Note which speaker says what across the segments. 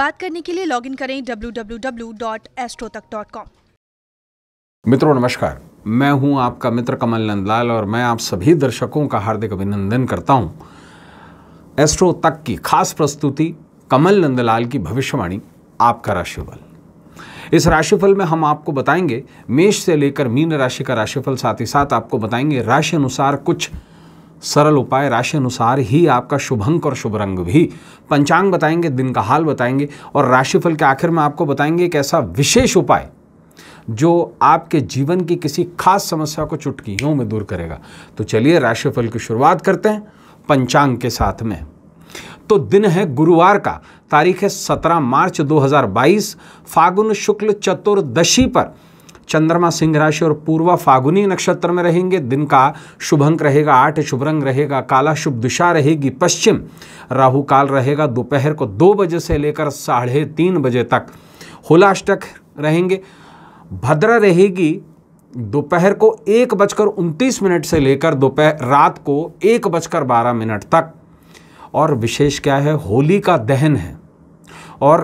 Speaker 1: बात करने के लिए लॉगिन करें www.astrotak.com मित्रों नमस्कार मैं हूं आपका मित्र कमल नंदलाल और मैं आप सभी दर्शकों का हार्दिक अभिनंदन करता हूं एस्ट्रो तक की खास प्रस्तुति कमल नंदलाल की भविष्यवाणी आपका राशिफल इस राशिफल में हम आपको बताएंगे मेष से लेकर मीन राशि का राशिफल साथ ही साथ आपको बताएंगे राशि अनुसार कुछ सरल उपाय राशि अनुसार ही आपका शुभ अंक और शुभ रंग भी पंचांग बताएंगे दिन का हाल बताएंगे और राशिफल के आखिर में आपको बताएंगे एक ऐसा विशेष उपाय जो आपके जीवन की किसी खास समस्या को चुटकियों में दूर करेगा तो चलिए राशिफल की शुरुआत करते हैं पंचांग के साथ में तो दिन है गुरुवार का तारीख है 17 मार्च 2022 फागुन शुक्ल चतुर्दशी पर चंद्रमा सिंह राशि और पूर्वा फागुनी नक्षत्र में रहेंगे दिन का शुभ अंक रहेगा आठ शुभ रंग रहेगा काला शुभ दिशा रहेगी पश्चिम राहु काल रहेगा दोपहर को दो बजे से लेकर साढ़े तीन बजे तक होलाष्टक रहेंगे भद्रा रहेगी दोपहर को एक बजकर उनतीस मिनट से लेकर दोपहर रात को एक बजकर बारह मिनट तक और विशेष क्या है होली का दहन है और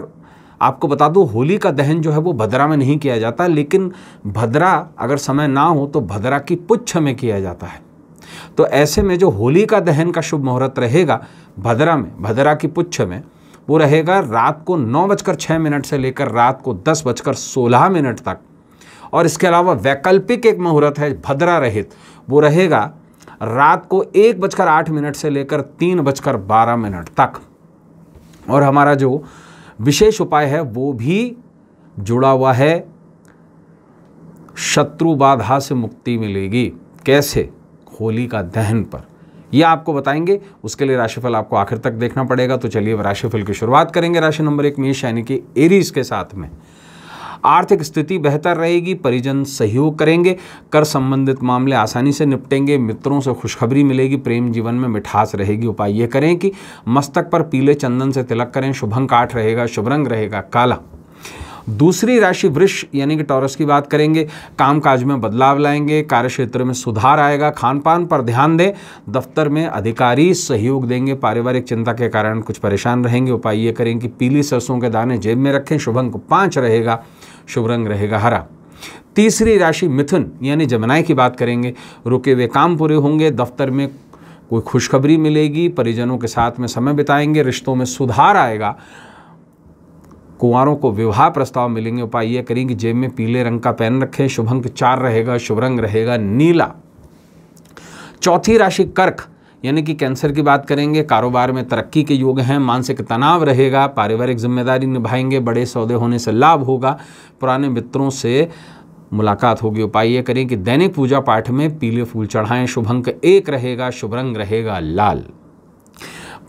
Speaker 1: आपको बता दूँ होली का दहन जो है वो भद्रा में नहीं किया जाता लेकिन भद्रा अगर समय ना हो तो भद्रा की पुच्छ में किया जाता है तो ऐसे में जो होली का दहन का शुभ मुहूर्त रहेगा भद्रा में भद्रा की पुच्छ में वो रहेगा रात को नौ बजकर छः मिनट से लेकर रात को दस बजकर सोलह मिनट तक और इसके अलावा वैकल्पिक एक मुहूर्त है भद्रा रहित वो रहेगा रात को एक बजकर आठ मिनट से लेकर तीन बजकर बारह मिनट तक और हमारा जो विशेष उपाय है वो भी जुड़ा हुआ है शत्रु बाधा से मुक्ति मिलेगी कैसे होली का दहन पर यह आपको बताएंगे उसके लिए राशिफल आपको आखिर तक देखना पड़ेगा तो चलिए राशिफल की शुरुआत करेंगे राशि नंबर एक मेष यानी कि एरीज के साथ में आर्थिक स्थिति बेहतर रहेगी परिजन सहयोग करेंगे कर संबंधित मामले आसानी से निपटेंगे मित्रों से खुशखबरी मिलेगी प्रेम जीवन में मिठास रहेगी उपाय ये करें कि मस्तक पर पीले चंदन से तिलक करें शुभंग काठ रहेगा शुभ रंग रहेगा काला दूसरी राशि वृक्ष यानी कि टॉरस की बात करेंगे कामकाज में बदलाव लाएंगे कार्य क्षेत्र में सुधार आएगा खान पान पर ध्यान दें दफ्तर में अधिकारी सहयोग देंगे पारिवारिक चिंता के कारण कुछ परेशान रहेंगे उपाय ये करें कि पीली सरसों के दाने जेब में रखें शुभ अंक पाँच रहेगा शुभ रंग रहेगा हरा तीसरी राशि मिथुन यानी जमनाय की बात करेंगे रुके हुए काम पूरे होंगे दफ्तर में कोई खुशखबरी मिलेगी परिजनों के साथ में समय बिताएंगे रिश्तों में सुधार आएगा कुंवरों को विवाह प्रस्ताव मिलेंगे उपाय ये करेंगे जेब में पीले रंग का पेन रखें शुभ अंक चार रहेगा शुभ रंग रहेगा नीला चौथी राशि कर्क यानी कि कैंसर की बात करेंगे कारोबार में तरक्की के योग हैं मानसिक तनाव रहेगा पारिवारिक जिम्मेदारी निभाएंगे बड़े सौदे होने से लाभ होगा पुराने मित्रों से मुलाकात होगी उपाय ये करें कि दैनिक पूजा पाठ में पीले फूल चढ़ाएं शुभ अंक एक रहेगा शुभ रंग रहेगा लाल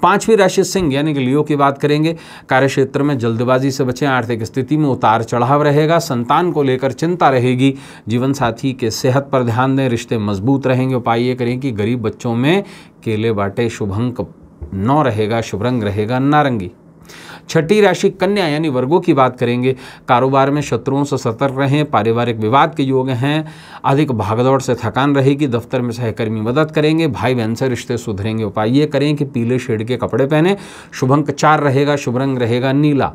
Speaker 1: पांचवी राशि सिंह यानी कि लियो की बात करेंगे कार्य क्षेत्र में जल्दबाजी से बचें आर्थिक स्थिति में उतार चढ़ाव रहेगा संतान को लेकर चिंता रहेगी जीवन साथी के सेहत पर ध्यान दें रिश्ते मजबूत रहेंगे उपाय ये करें कि गरीब बच्चों में केले बाटे शुभंक नौ रहेगा शुभ रंग रहेगा नारंगी छठी राशि कन्या यानी वर्गों की बात करेंगे कारोबार में शत्रुओं से सतर्क रहें पारिवारिक विवाद के योग हैं अधिक भागदौड़ से थकान रहेगी दफ्तर में सहकर्मी मदद करेंगे भाई बहन से रिश्ते सुधरेंगे उपाय ये करें कि पीले शेड के कपड़े पहने शुभंक चार रहेगा शुभ रंग रहेगा नीला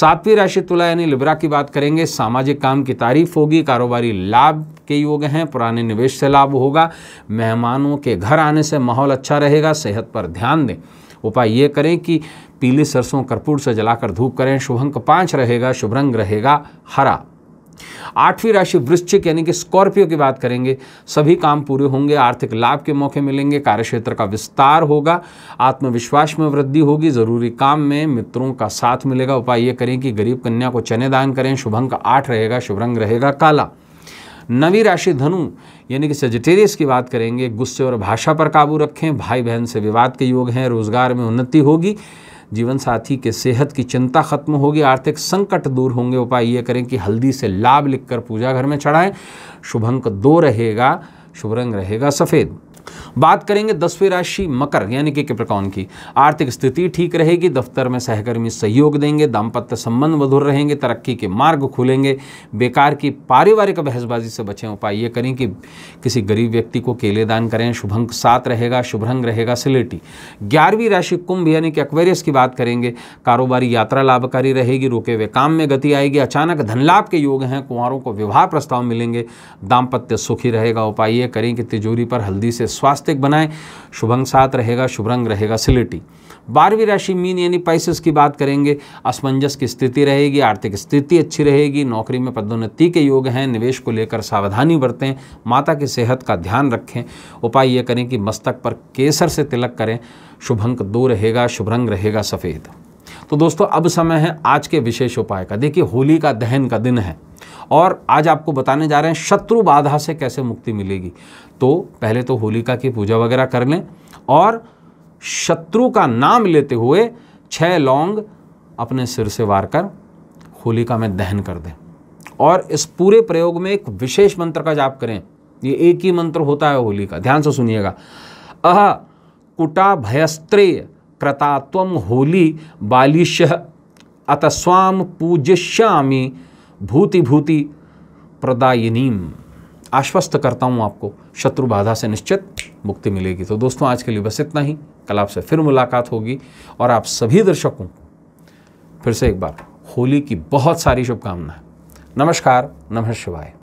Speaker 1: सातवीं राशि तुला यानी लिब्रा की बात करेंगे सामाजिक काम की तारीफ होगी कारोबारी लाभ के योग हैं पुराने निवेश से लाभ होगा मेहमानों के घर आने से माहौल अच्छा रहेगा सेहत पर ध्यान दें उपाय ये करें कि पीली सरसों कर्पूर से जलाकर धूप करें शुभंक पांच रहेगा शुभ रंग रहेगा हरा आठवीं राशि वृश्चिक यानी कि स्कॉर्पियो की बात करेंगे सभी काम पूरे होंगे आर्थिक लाभ के मौके मिलेंगे कार्यक्षेत्र का विस्तार होगा आत्मविश्वास में वृद्धि होगी जरूरी काम में मित्रों का साथ मिलेगा उपाय ये करें कि गरीब कन्या को चने दान करें शुभंक आठ रहेगा शुभ रंग रहेगा काला नवी राशि धनु यानी कि सजिटेरियस की बात करेंगे गुस्से और भाषा पर काबू रखें भाई बहन से विवाद के योग हैं रोजगार में उन्नति होगी जीवन साथी के सेहत की चिंता खत्म होगी आर्थिक संकट दूर होंगे उपाय ये करें कि हल्दी से लाभ लिखकर पूजा घर में चढ़ाएं शुभ अंक दो रहेगा शुभ रंग रहेगा सफ़ेद बात करेंगे दसवीं राशि मकर यानी कि कृपकौन की आर्थिक स्थिति ठीक रहेगी दफ्तर में सहकर्मी सहयोग देंगे दाम्पत्य संबंध मधुर रहेंगे तरक्की के मार्ग खुलेंगे बेकार की पारिवारिक बहसबाजी से बचें उपाय ये करें कि किसी गरीब व्यक्ति को केले दान करें शुभंक सात रहेगा शुभरंग रहेगा सिलेटी ग्यारहवीं राशि कुंभ यानी कि अक्वेरियस की बात करेंगे कारोबारी यात्रा लाभकारी रहेगी रुके हुए काम में गति आएगी अचानक धनलाभ के योग हैं कुंवरों को विवाह प्रस्ताव मिलेंगे दाम्पत्य सुखी रहेगा उपाय ये करें कि तिजोरी पर हल्दी से स्वास्थ्य नास्तिक बनाएं शुभंग सात रहेगा शुभ रंग रहेगा सिलिटी बारहवीं राशि मीन यानी पैसेस की बात करेंगे असमंजस की स्थिति रहेगी आर्थिक स्थिति अच्छी रहेगी नौकरी में पदोन्नति के योग हैं निवेश को लेकर सावधानी बरतें माता की सेहत का ध्यान रखें उपाय ये करें कि मस्तक पर केसर से तिलक करें शुभ अंक दो रहेगा शुभ रंग रहेगा सफ़ेद तो दोस्तों अब समय है आज के विशेष उपाय का देखिए होली का दहन का दिन है और आज आपको बताने जा रहे हैं शत्रु बाधा से कैसे मुक्ति मिलेगी तो पहले तो होलिका की पूजा वगैरह कर लें और शत्रु का नाम लेते हुए छः लौंग अपने सिर से वार कर होलिका में दहन कर दें और इस पूरे प्रयोग में एक विशेष मंत्र का जाप करें ये एक ही मंत्र होता है होली का ध्यान से सुनिएगा अह कुटा भयस्त्रेय कृतात्व होली बालिश अतस्वाम पूजिष्यामी भूति भूति प्रदायनीम आश्वस्त करता हूँ आपको शत्रु बाधा से निश्चित मुक्ति मिलेगी तो दोस्तों आज के लिए बस इतना ही कल आपसे फिर मुलाकात होगी और आप सभी दर्शकों को फिर से एक बार होली की बहुत सारी शुभकामनाएं नमस्कार नमः शिवाय